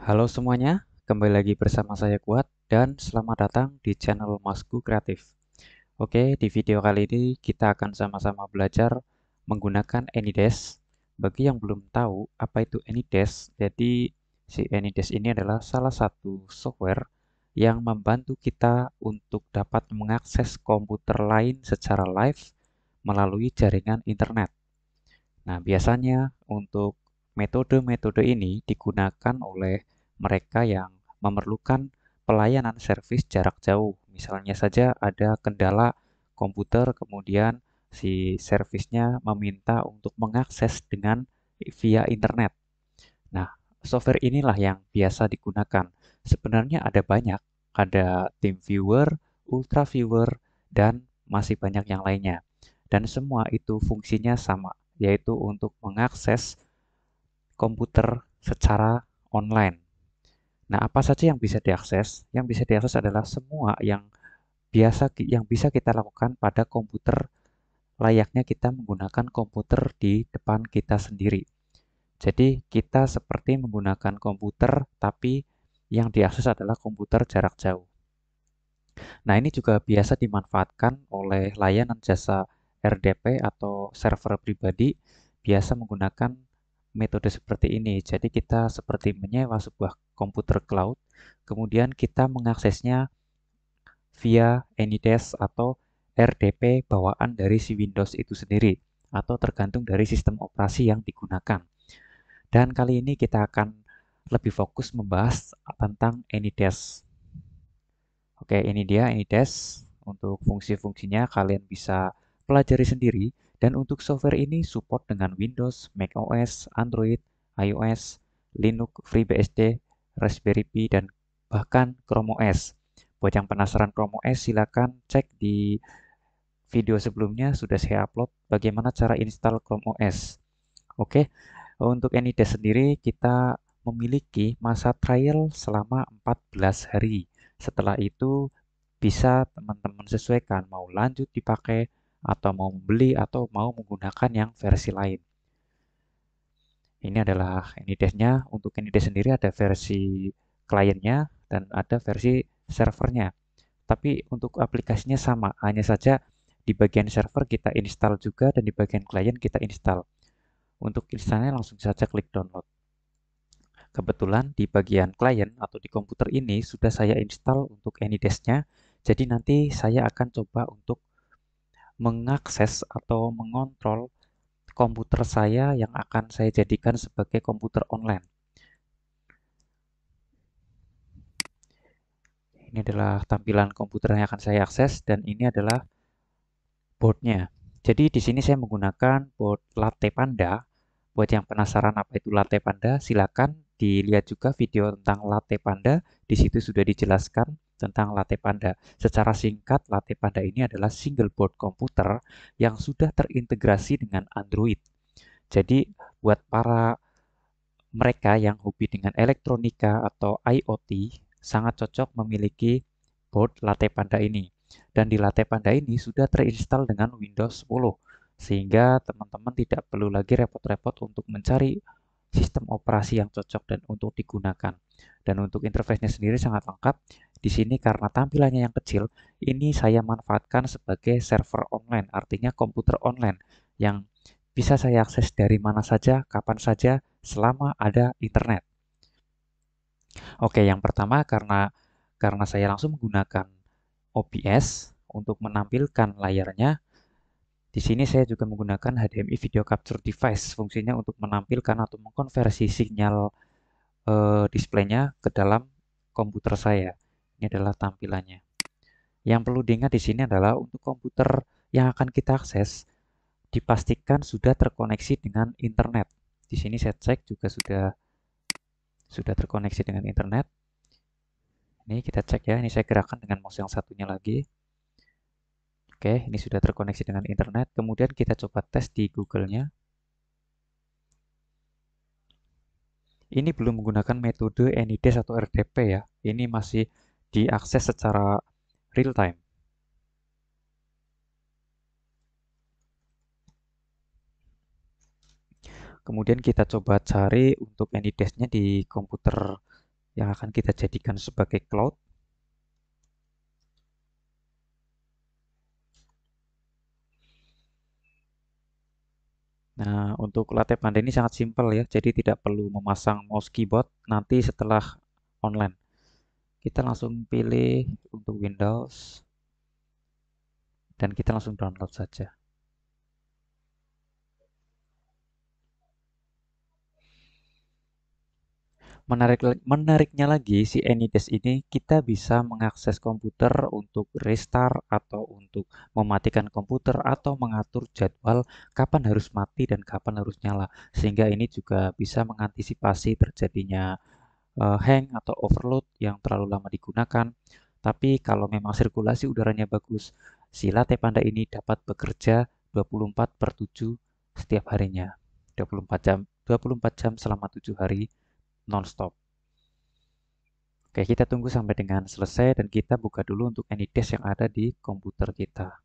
Halo semuanya, kembali lagi bersama saya Kuat dan selamat datang di channel Masku Kreatif. Oke, di video kali ini kita akan sama-sama belajar menggunakan AnyDesk. Bagi yang belum tahu apa itu AnyDesk, jadi si AnyDesk ini adalah salah satu software yang membantu kita untuk dapat mengakses komputer lain secara live melalui jaringan internet. Nah, biasanya untuk Metode-metode ini digunakan oleh mereka yang memerlukan pelayanan servis jarak jauh. Misalnya saja ada kendala komputer kemudian si servisnya meminta untuk mengakses dengan via internet. Nah, software inilah yang biasa digunakan. Sebenarnya ada banyak, ada Team Viewer, Ultra Viewer, dan masih banyak yang lainnya. Dan semua itu fungsinya sama, yaitu untuk mengakses komputer secara online. Nah, apa saja yang bisa diakses? Yang bisa diakses adalah semua yang biasa yang bisa kita lakukan pada komputer layaknya kita menggunakan komputer di depan kita sendiri. Jadi, kita seperti menggunakan komputer tapi yang diakses adalah komputer jarak jauh. Nah, ini juga biasa dimanfaatkan oleh layanan jasa RDP atau server pribadi biasa menggunakan metode seperti ini. Jadi kita seperti menyewa sebuah komputer cloud, kemudian kita mengaksesnya via AnyDesk atau RDP bawaan dari si Windows itu sendiri atau tergantung dari sistem operasi yang digunakan. Dan kali ini kita akan lebih fokus membahas tentang AnyDesk. Oke, ini dia AnyDesk. Untuk fungsi-fungsinya kalian bisa pelajari sendiri dan untuk software ini support dengan Windows, macOS, Android, iOS, Linux, FreeBSD, Raspberry Pi, dan bahkan Chrome OS. Buat yang penasaran Chrome OS, silakan cek di video sebelumnya sudah saya upload bagaimana cara install Chrome OS. Oke, untuk AnyDesk sendiri kita memiliki masa trial selama 14 hari. Setelah itu bisa teman-teman sesuaikan mau lanjut dipakai atau mau membeli atau mau menggunakan yang versi lain. Ini adalah Anydesk-nya. Untuk Anydesk sendiri ada versi kliennya dan ada versi servernya. Tapi untuk aplikasinya sama, hanya saja di bagian server kita install juga dan di bagian klien kita install. Untuk installnya langsung saja klik download. Kebetulan di bagian klien atau di komputer ini sudah saya install untuk Anydesk-nya, jadi nanti saya akan coba untuk mengakses atau mengontrol komputer saya yang akan saya jadikan sebagai komputer online. Ini adalah tampilan komputer yang akan saya akses dan ini adalah boardnya. Jadi di sini saya menggunakan board Latte Panda. Buat yang penasaran apa itu Latte Panda, silakan dilihat juga video tentang latte panda, di situ sudah dijelaskan tentang latte panda. Secara singkat, latte panda ini adalah single board komputer yang sudah terintegrasi dengan Android. Jadi, buat para mereka yang hobi dengan elektronika atau IoT, sangat cocok memiliki board latte panda ini. Dan di latte panda ini sudah terinstall dengan Windows 10, sehingga teman-teman tidak perlu lagi repot-repot untuk mencari sistem operasi yang cocok dan untuk digunakan. Dan untuk interface-nya sendiri sangat lengkap. Di sini karena tampilannya yang kecil, ini saya manfaatkan sebagai server online, artinya komputer online yang bisa saya akses dari mana saja, kapan saja, selama ada internet. Oke, yang pertama karena karena saya langsung menggunakan OBS untuk menampilkan layarnya, di sini saya juga menggunakan HDMI video capture device, fungsinya untuk menampilkan atau mengkonversi sinyal e, displaynya ke dalam komputer saya. Ini adalah tampilannya. Yang perlu diingat di sini adalah untuk komputer yang akan kita akses dipastikan sudah terkoneksi dengan internet. Di sini saya cek juga sudah sudah terkoneksi dengan internet. Ini kita cek ya, ini saya gerakan dengan mouse yang satunya lagi. Oke, ini sudah terkoneksi dengan internet. Kemudian kita coba tes di Google-nya. Ini belum menggunakan metode AnyDesk atau RDP ya. Ini masih diakses secara real time. Kemudian kita coba cari untuk AnyDesk-nya di komputer yang akan kita jadikan sebagai cloud. Nah, untuk latte panda ini sangat simpel ya, jadi tidak perlu memasang mouse keyboard nanti setelah online. Kita langsung pilih untuk Windows dan kita langsung download saja. Menarik, menariknya lagi, si Anydesk ini kita bisa mengakses komputer untuk restart atau untuk mematikan komputer atau mengatur jadwal kapan harus mati dan kapan harus nyala. Sehingga ini juga bisa mengantisipasi terjadinya uh, hang atau overload yang terlalu lama digunakan. Tapi kalau memang sirkulasi udaranya bagus, si latte panda ini dapat bekerja 24 per 7 setiap harinya. 24 jam 24 jam selama 7 hari nonstop. Oke, kita tunggu sampai dengan selesai dan kita buka dulu untuk AnyDesk yang ada di komputer kita.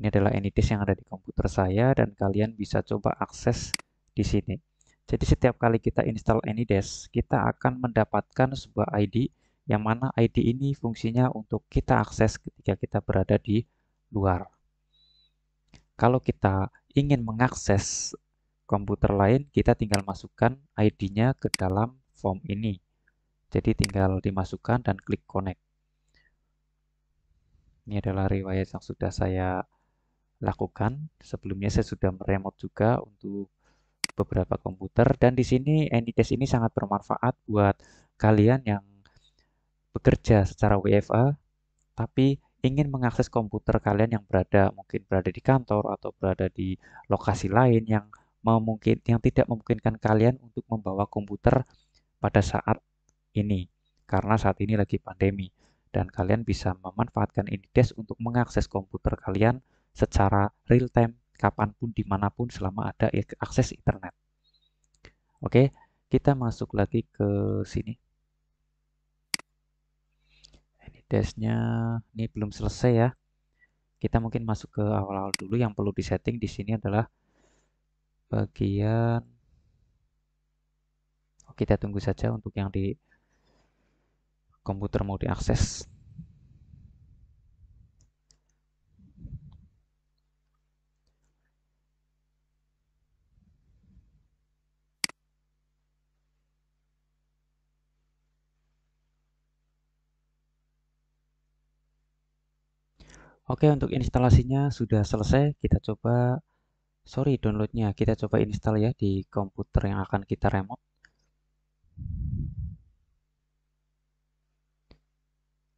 Ini adalah AnyDesk yang ada di komputer saya dan kalian bisa coba akses di sini. Jadi setiap kali kita install AnyDesk, kita akan mendapatkan sebuah ID yang mana ID ini fungsinya untuk kita akses ketika kita berada di luar. Kalau kita ingin mengakses komputer lain, kita tinggal masukkan ID-nya ke dalam form ini. Jadi tinggal dimasukkan dan klik connect. Ini adalah riwayat yang sudah saya lakukan. Sebelumnya saya sudah meremote juga untuk beberapa komputer dan di sini AnyTest ini sangat bermanfaat buat kalian yang bekerja secara WFA tapi ingin mengakses komputer kalian yang berada mungkin berada di kantor atau berada di lokasi lain yang memungkin yang tidak memungkinkan kalian untuk membawa komputer pada saat ini karena saat ini lagi pandemi dan kalian bisa memanfaatkan Index untuk mengakses komputer kalian secara real time kapanpun dimanapun selama ada akses internet. Oke, kita masuk lagi ke sini. ini desnya ini belum selesai ya. Kita mungkin masuk ke awal-awal dulu yang perlu disetting di sini adalah bagian oh, kita tunggu saja untuk yang di komputer mau diakses Oke, untuk instalasinya sudah selesai. Kita coba sorry downloadnya kita coba install ya di komputer yang akan kita remote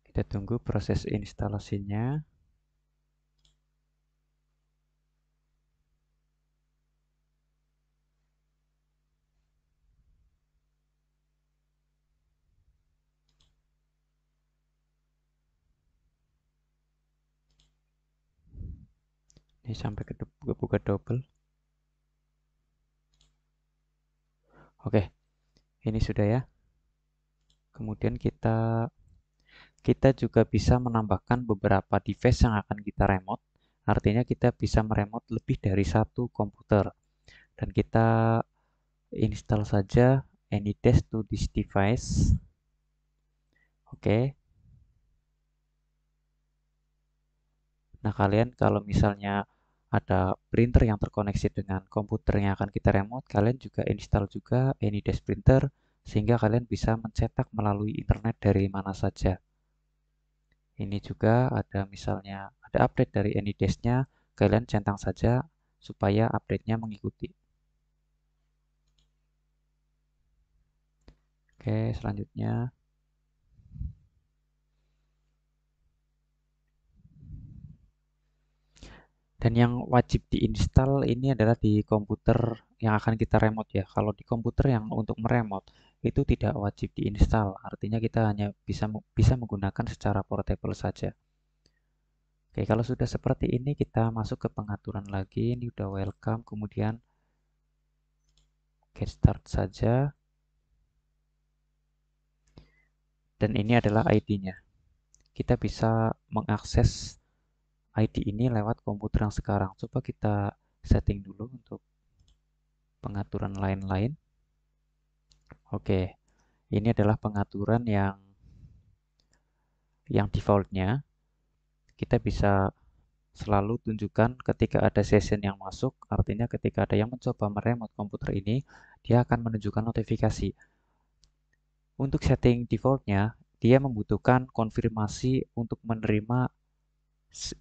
kita tunggu proses instalasinya sampai ke buka double oke ini sudah ya kemudian kita kita juga bisa menambahkan beberapa device yang akan kita remote artinya kita bisa meremote lebih dari satu komputer dan kita install saja AnyDesk to this device oke nah kalian kalau misalnya ada printer yang terkoneksi dengan komputer yang akan kita remote, kalian juga install juga AnyDesk printer sehingga kalian bisa mencetak melalui internet dari mana saja. Ini juga ada misalnya ada update dari AnyDesk-nya, kalian centang saja supaya update-nya mengikuti. Oke, selanjutnya Dan yang wajib diinstal ini adalah di komputer yang akan kita remote ya. Kalau di komputer yang untuk meremote itu tidak wajib diinstal. Artinya kita hanya bisa bisa menggunakan secara portable saja. Oke, kalau sudah seperti ini kita masuk ke pengaturan lagi. Ini udah welcome, kemudian get start saja. Dan ini adalah ID-nya. Kita bisa mengakses ID ini lewat komputer yang sekarang. Coba kita setting dulu untuk pengaturan lain-lain. Oke, ini adalah pengaturan yang yang defaultnya. Kita bisa selalu tunjukkan ketika ada session yang masuk, artinya ketika ada yang mencoba meremot komputer ini, dia akan menunjukkan notifikasi. Untuk setting defaultnya, dia membutuhkan konfirmasi untuk menerima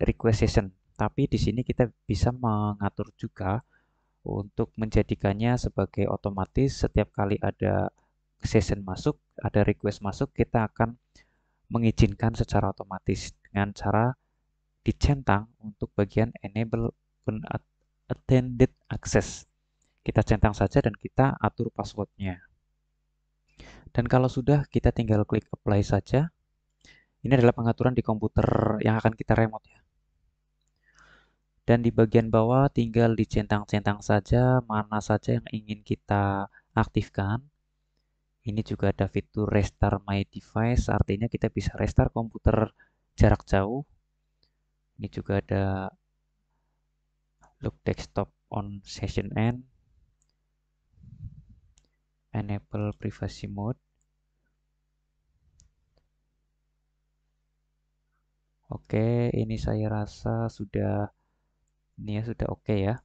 request session. Tapi di sini kita bisa mengatur juga untuk menjadikannya sebagai otomatis setiap kali ada session masuk, ada request masuk, kita akan mengizinkan secara otomatis dengan cara dicentang untuk bagian enable attended access. Kita centang saja dan kita atur passwordnya. Dan kalau sudah, kita tinggal klik apply saja. Ini adalah pengaturan di komputer yang akan kita remote ya. Dan di bagian bawah tinggal dicentang-centang saja mana saja yang ingin kita aktifkan. Ini juga ada fitur restart my device, artinya kita bisa restart komputer jarak jauh. Ini juga ada look desktop on session end enable privacy mode Oke, ini saya rasa sudah ini ya sudah oke ya.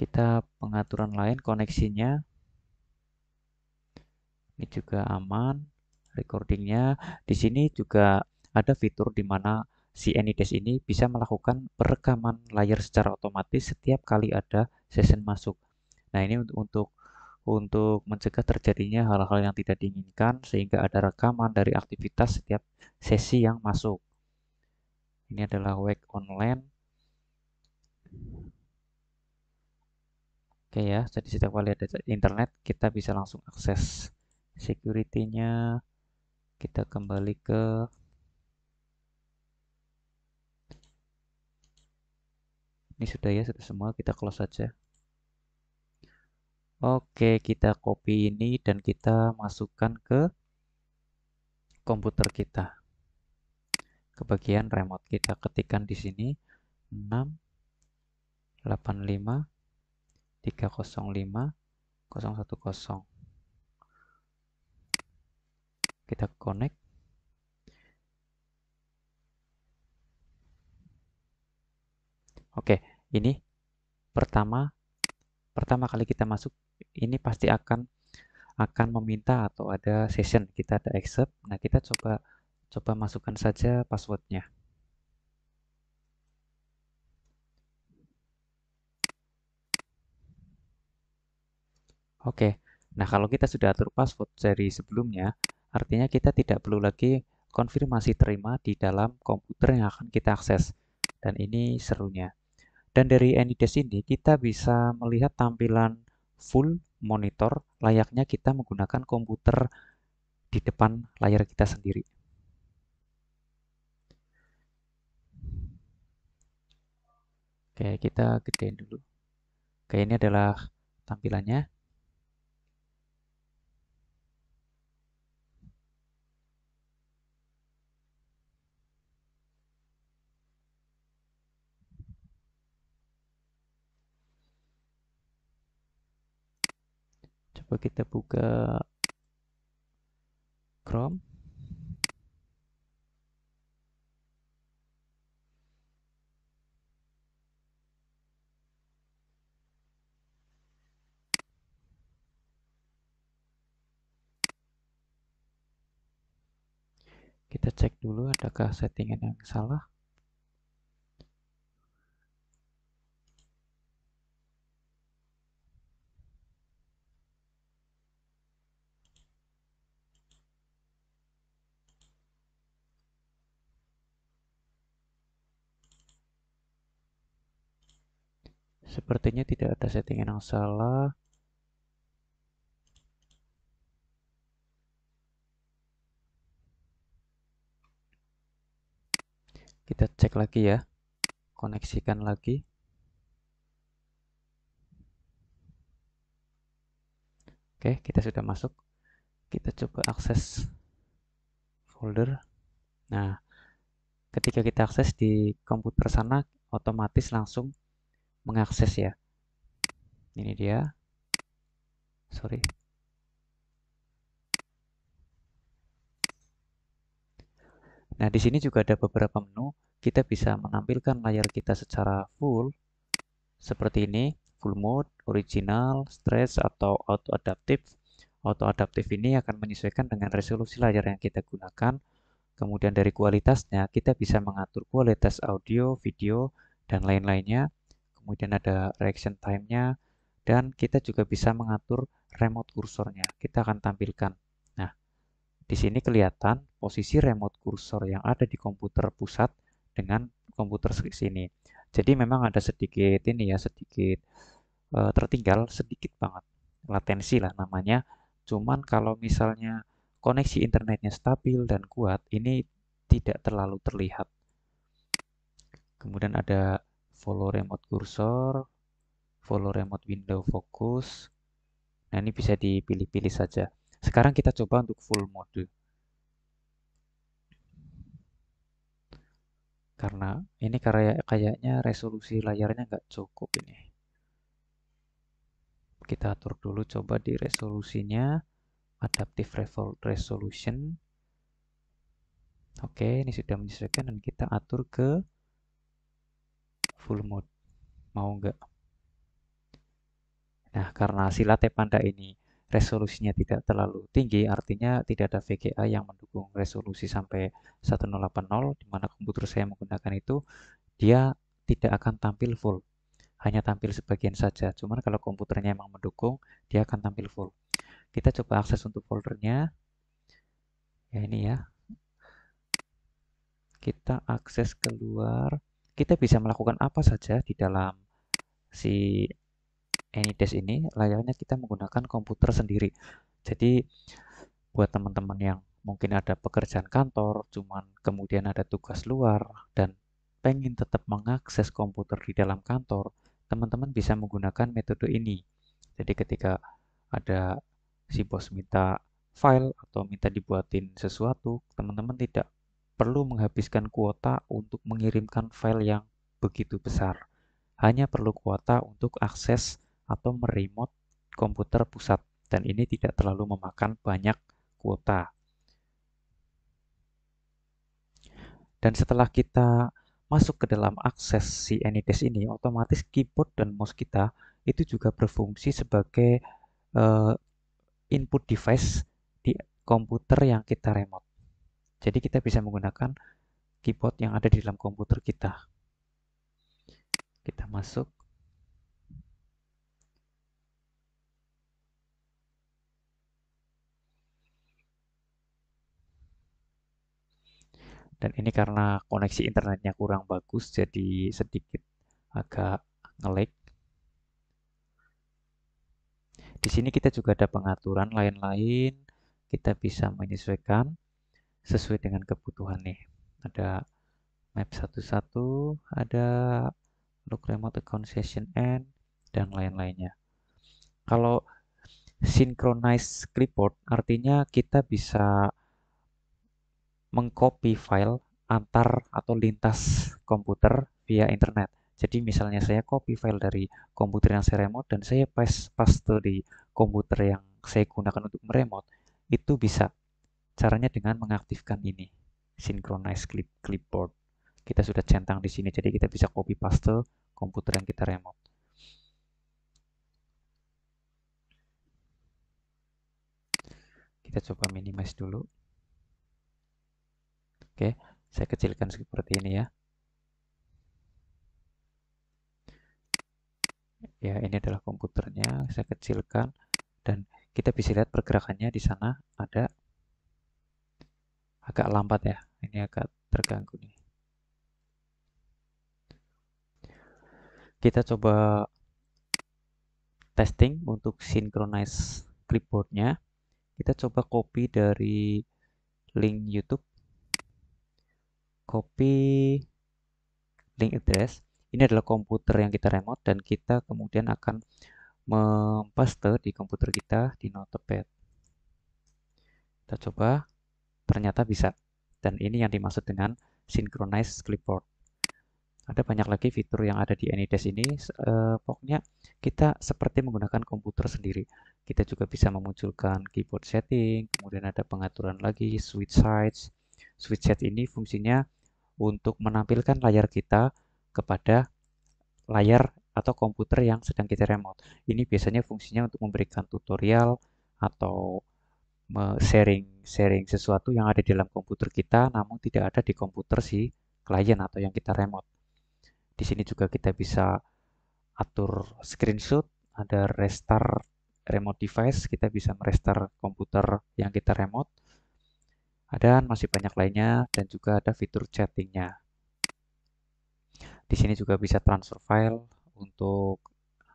Kita pengaturan lain koneksinya. Ini juga aman recordingnya. Di sini juga ada fitur di mana si Anydesk ini bisa melakukan perekaman layar secara otomatis setiap kali ada session masuk. Nah, ini untuk, untuk untuk mencegah terjadinya hal-hal yang tidak diinginkan sehingga ada rekaman dari aktivitas setiap sesi yang masuk. Ini adalah WEC online. Oke ya, jadi setiap kali ada internet kita bisa langsung akses. Security-nya kita kembali ke ini sudah ya sudah semua kita close saja Oke, kita copy ini dan kita masukkan ke komputer kita. Ke bagian remote kita ketikkan di sini 6 305 010 kita connect oke ini pertama pertama kali kita masuk ini pasti akan akan meminta atau ada session kita ada accept. Nah kita coba coba masukkan saja passwordnya. Oke, nah kalau kita sudah atur password dari sebelumnya, artinya kita tidak perlu lagi konfirmasi terima di dalam komputer yang akan kita akses. Dan ini serunya. Dan dari AnyDesk ini kita bisa melihat tampilan full monitor layaknya kita menggunakan komputer di depan layar kita sendiri. Oke, kita gedein dulu. Oke, ini adalah tampilannya. coba kita buka Chrome kita cek dulu adakah settingan yang salah Sepertinya tidak ada settingan yang salah. Kita cek lagi ya. Koneksikan lagi. Oke, kita sudah masuk. Kita coba akses folder. Nah, ketika kita akses di komputer sana, otomatis langsung mengakses ya. Ini dia. Sorry. Nah, di sini juga ada beberapa menu. Kita bisa menampilkan layar kita secara full seperti ini, full mode, original, stretch atau auto adaptive. Auto adaptive ini akan menyesuaikan dengan resolusi layar yang kita gunakan. Kemudian dari kualitasnya kita bisa mengatur kualitas audio, video, dan lain-lainnya kemudian ada reaction time-nya, dan kita juga bisa mengatur remote kursornya. Kita akan tampilkan. Nah, di sini kelihatan posisi remote kursor yang ada di komputer pusat dengan komputer sini. Jadi memang ada sedikit ini ya, sedikit e, tertinggal, sedikit banget latensi lah namanya. Cuman kalau misalnya koneksi internetnya stabil dan kuat, ini tidak terlalu terlihat. Kemudian ada follow remote cursor, follow remote window focus. Nah, ini bisa dipilih-pilih saja. Sekarang kita coba untuk full mode. Karena ini karya kayaknya resolusi layarnya nggak cukup ini. Kita atur dulu coba di resolusinya adaptive resolution. Oke, ini sudah menyesuaikan dan kita atur ke full mode mau nggak nah karena silate panda ini resolusinya tidak terlalu tinggi artinya tidak ada VGA yang mendukung resolusi sampai 1080 di mana komputer saya menggunakan itu dia tidak akan tampil full hanya tampil sebagian saja cuman kalau komputernya emang mendukung dia akan tampil full kita coba akses untuk foldernya ya ini ya kita akses keluar kita bisa melakukan apa saja di dalam si AnyDesk ini layarnya kita menggunakan komputer sendiri. Jadi buat teman-teman yang mungkin ada pekerjaan kantor, cuman kemudian ada tugas luar dan pengen tetap mengakses komputer di dalam kantor, teman-teman bisa menggunakan metode ini. Jadi ketika ada si bos minta file atau minta dibuatin sesuatu, teman-teman tidak perlu menghabiskan kuota untuk mengirimkan file yang begitu besar. Hanya perlu kuota untuk akses atau meremote komputer pusat dan ini tidak terlalu memakan banyak kuota. Dan setelah kita masuk ke dalam akses si AnyDesk ini, otomatis keyboard dan mouse kita itu juga berfungsi sebagai uh, input device di komputer yang kita remote. Jadi kita bisa menggunakan keyboard yang ada di dalam komputer kita. Kita masuk. Dan ini karena koneksi internetnya kurang bagus, jadi sedikit agak ngelag. Di sini kita juga ada pengaturan lain-lain, kita bisa menyesuaikan sesuai dengan kebutuhan nih ada map 11 ada look remote account session end dan lain-lainnya kalau synchronize clipboard artinya kita bisa mengcopy file antar atau lintas komputer via internet. Jadi misalnya saya copy file dari komputer yang saya remote dan saya paste, paste di komputer yang saya gunakan untuk meremote, itu bisa Caranya dengan mengaktifkan ini, synchronize clip clipboard. Kita sudah centang di sini, jadi kita bisa copy paste komputer yang kita remote. Kita coba minimize dulu. Oke, saya kecilkan seperti ini ya. ya ini adalah komputernya saya kecilkan dan kita bisa lihat pergerakannya di sana ada agak lambat ya ini agak terganggu nih kita coba testing untuk synchronize clipboardnya kita coba copy dari link YouTube copy link address ini adalah komputer yang kita remote dan kita kemudian akan mempaste di komputer kita di Notepad kita coba ternyata bisa. Dan ini yang dimaksud dengan synchronize clipboard. Ada banyak lagi fitur yang ada di AnyDesk ini. Eh, pokoknya kita seperti menggunakan komputer sendiri. Kita juga bisa memunculkan keyboard setting, kemudian ada pengaturan lagi, switch sides Switch set ini fungsinya untuk menampilkan layar kita kepada layar atau komputer yang sedang kita remote. Ini biasanya fungsinya untuk memberikan tutorial atau sharing sharing sesuatu yang ada di dalam komputer kita namun tidak ada di komputer si klien atau yang kita remote. Di sini juga kita bisa atur screenshot, ada restart remote device, kita bisa merestart komputer yang kita remote. Ada masih banyak lainnya dan juga ada fitur chattingnya. Di sini juga bisa transfer file untuk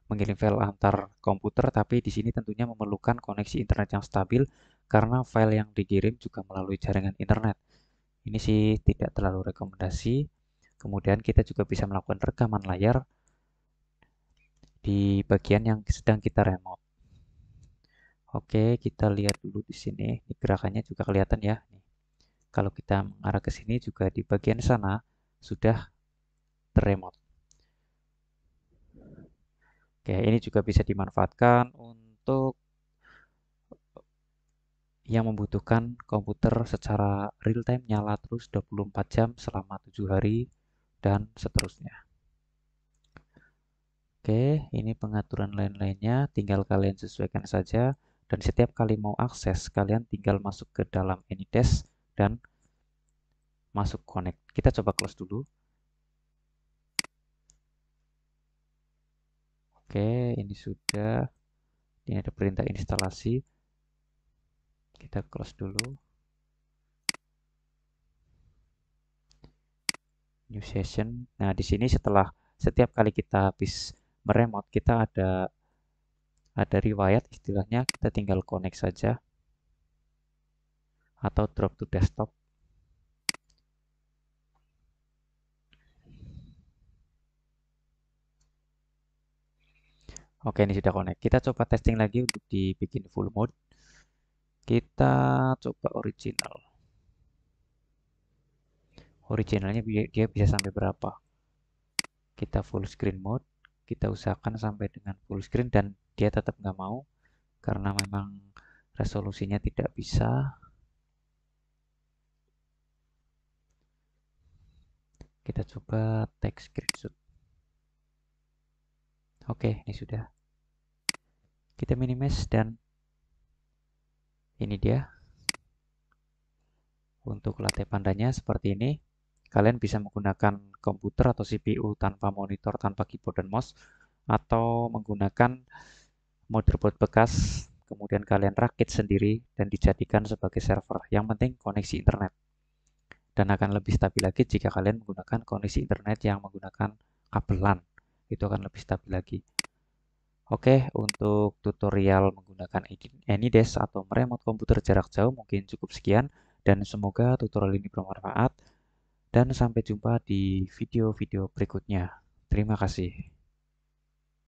mengirim file antar komputer, tapi di sini tentunya memerlukan koneksi internet yang stabil karena file yang dikirim juga melalui jaringan internet. Ini sih tidak terlalu rekomendasi. Kemudian kita juga bisa melakukan rekaman layar di bagian yang sedang kita remote. Oke, kita lihat dulu di sini. Ini gerakannya juga kelihatan ya. Kalau kita mengarah ke sini juga di bagian sana sudah terremote. Oke, ini juga bisa dimanfaatkan untuk yang membutuhkan komputer secara real time nyala terus 24 jam selama 7 hari dan seterusnya. Oke, ini pengaturan lain-lainnya tinggal kalian sesuaikan saja dan setiap kali mau akses kalian tinggal masuk ke dalam ini AnyDesk dan masuk connect. Kita coba close dulu. Oke, ini sudah ini ada perintah instalasi kita close dulu new session nah di sini setelah setiap kali kita habis meremot kita ada ada riwayat istilahnya kita tinggal connect saja atau drop to desktop Oke, ini sudah connect. Kita coba testing lagi untuk dibikin full mode kita coba original originalnya dia bisa sampai berapa kita full screen mode kita usahakan sampai dengan full screen dan dia tetap nggak mau karena memang resolusinya tidak bisa kita coba text screenshot oke ini sudah kita minimize dan ini dia untuk latte pandanya seperti ini kalian bisa menggunakan komputer atau CPU tanpa monitor tanpa keyboard dan mouse atau menggunakan motherboard bekas kemudian kalian rakit sendiri dan dijadikan sebagai server yang penting koneksi internet dan akan lebih stabil lagi jika kalian menggunakan koneksi internet yang menggunakan kabel LAN. itu akan lebih stabil lagi Oke, untuk tutorial menggunakan Anydesk atau remote komputer jarak jauh mungkin cukup sekian dan semoga tutorial ini bermanfaat dan sampai jumpa di video-video berikutnya. Terima kasih.